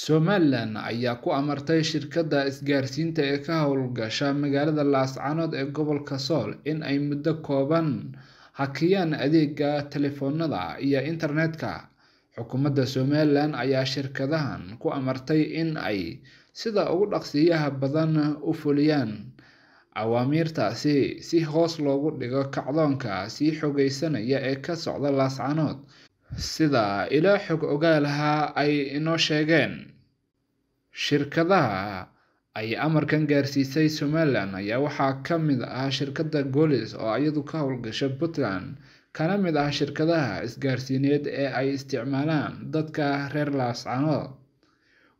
Somalilan ayaa ku amartay shirkadda isgaarsiinta ee ka howlgasha magaalada Laascanood ee gobolka Sool in ay muddo kooban hakiyaan adeega telefoonada iyo internet-ka. Xukuumadda Somalilan ayaa shirkadahan ku amartay in ay sida ugu dhaqsiyaha badan u fuliyaan awaamiirtaasi si hoos loogu dhigo kacdoonka sii xoogeysanaya ee ka socda Laascanood sida ilaa xog ogaalaha ay inoo sheegeen shirkadaha ay amarkan gaarsiisay somalilan ayaa waxaa ka mid ah shirkadda goolis oo iyadu ka howlgasha puntland kana mid ah shirkadaha isgaarsiineed ee ay isticmaalaan dadka reer laascanood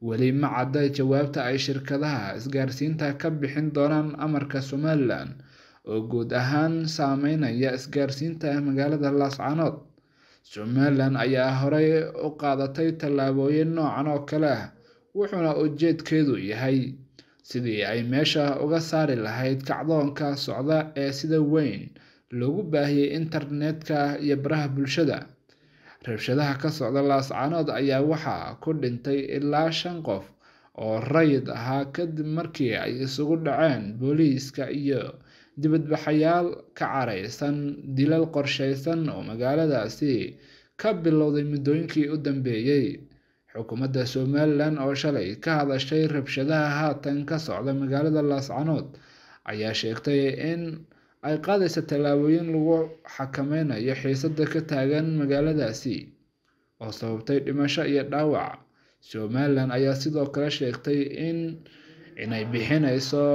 weli ma cadda jawaabta ay shirkadaha isgaarsiinta ka bixin doonaan amarka somalilan oo guud ahaan saameynaya isgaarsiinta magaalada laascanood Somalilan ayaa horey u qaadatay tallaabooyin noocan oo kale ah wuxuuna ujeedkeedu yahay sidii ay meesha uga saari lahayd kacdoonka socda ee sida weyn loogu baahiyay internetka iyo baraha bulshada. Rabshadaha ka socda laascaanood ayaa waxaa ku dhintay ilaa shan qof oo rayid ahaa kadib markii ay isugu dhaceen booliiska iyo dibadbaxayaal ka caraysan dilal qorshaysan oo magaaladaasi ka bilowday muddooyinkii u dambeeyey xukuumadda somalilan oo shalay ka hadashay rabshadaha haatan ka socda magaalada laascanood ayaa sheegtay in ay qaadaysa tallaabooyin lagu xakameynayo xiisadda ka taagan magaaladaasi oo sababtay dhimasho iyo dhaawac somalilan ayaa sidoo kale sheegtay in inay bixinayso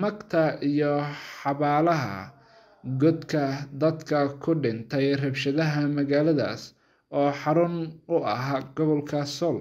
magta iyo xabaalaha godka dadka ku dhintay rabshadaha magaaladaas oo xarun u ah gobolka sool